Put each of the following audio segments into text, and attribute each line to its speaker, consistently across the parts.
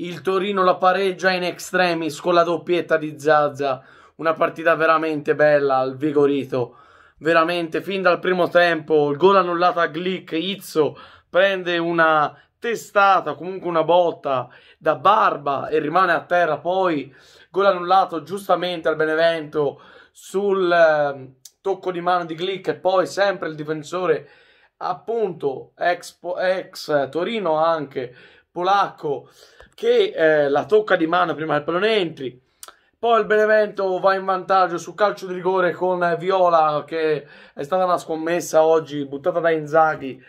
Speaker 1: Il Torino la pareggia in extremis con la doppietta di Zazza. Una partita veramente bella al Vigorito. Veramente, fin dal primo tempo, il gol annullato a Glick, Izzo prende una testata, comunque una botta da Barba e rimane a terra. Poi gol annullato giustamente al Benevento sul ehm, tocco di mano di Glick e poi sempre il difensore appunto ex, ex Torino anche polacco che eh, la tocca di mano prima che il pallone entri. Poi il Benevento va in vantaggio sul calcio di rigore con Viola che è stata una scommessa oggi buttata da Inzaghi.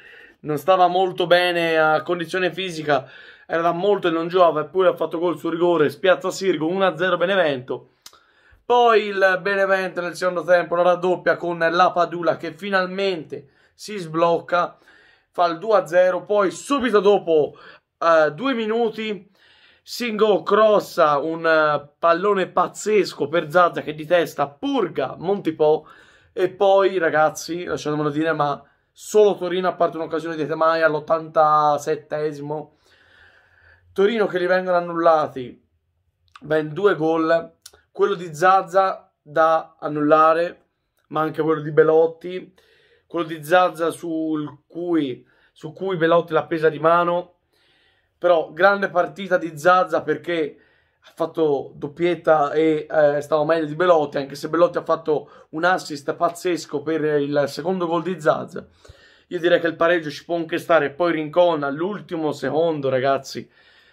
Speaker 1: Non stava molto bene a condizione fisica, era da molto e non giova, eppure ha fatto gol sul rigore, spiazza Sirgo 1-0 Benevento. Poi il Benevento nel secondo tempo la raddoppia con la Padula che finalmente si sblocca, fa il 2-0, poi subito dopo uh, due minuti Singo crossa un uh, pallone pazzesco per Zazza che di testa purga Montipò e poi ragazzi, lasciatemelo dire, ma solo Torino a parte un'occasione di Temai all'87esimo Torino che li vengono annullati ben due gol, quello di Zazza da annullare, ma anche quello di Belotti, quello di Zazza sul cui, su cui Belotti l'ha presa di mano però grande partita di Zazza perché ha fatto doppietta e eh, stava meglio di Belotti, anche se Belotti ha fatto un assist pazzesco per il secondo gol di Zazza. Io direi che il pareggio ci può anche stare. Poi Rincon all'ultimo secondo, ragazzi.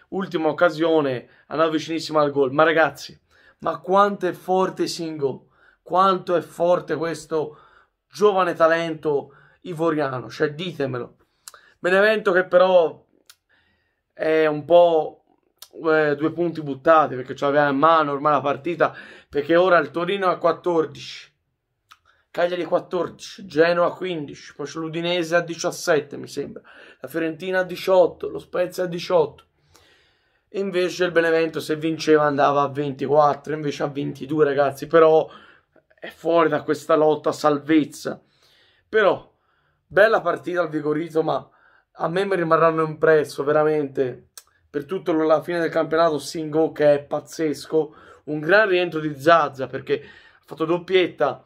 Speaker 1: Ultima occasione, andava vicinissimo al gol. Ma ragazzi, ma quanto è forte Singo, quanto è forte questo giovane talento ivoriano, cioè ditemelo. Benevento che però è un po' eh, due punti buttati perché ce l'aveva in mano ormai la partita perché ora il Torino a 14 Cagliari 14, Genoa 15, poi c'è l'Udinese a 17 mi sembra, la Fiorentina a 18, lo Spezia a 18. invece il Benevento se vinceva andava a 24, invece a 22 ragazzi, però è fuori da questa lotta salvezza. Però bella partita al Vigorito, ma a me mi rimarranno impresso veramente per tutta la fine del campionato Singo che è pazzesco un gran rientro di Zazza perché ha fatto doppietta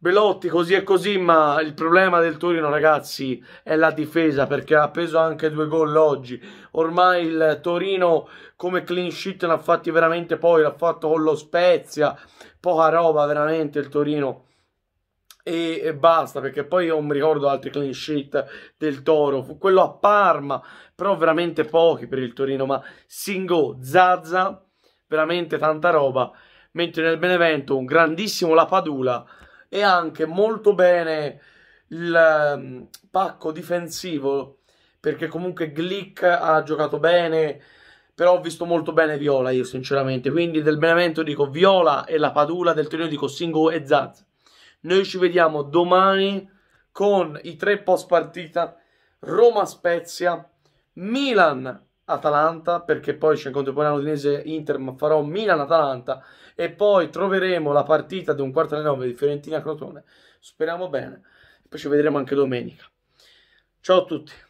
Speaker 1: Belotti così e così ma il problema del Torino ragazzi è la difesa perché ha preso anche due gol oggi ormai il Torino come clean sheet ne ha fatti veramente poi l'ha fatto con lo Spezia poca roba veramente il Torino e, e basta, perché poi io non mi ricordo altri clean sheet del Toro, fu quello a Parma, però veramente pochi per il Torino, ma Singo, Zazza, veramente tanta roba, mentre nel Benevento un grandissimo La Padula e anche molto bene il mm, pacco difensivo, perché comunque Glick ha giocato bene, però ho visto molto bene Viola io sinceramente, quindi del Benevento dico Viola e la Padula, del Torino dico Singo e Zazza. Noi ci vediamo domani con i tre post partita Roma-Spezia, Milan Atalanta, perché poi c'è contemporanea Udinese Inter, ma farò Milan-Atalanta e poi troveremo la partita di un quarto alle 9 di Fiorentina-Crotone. Speriamo bene. Poi ci vedremo anche domenica. Ciao a tutti.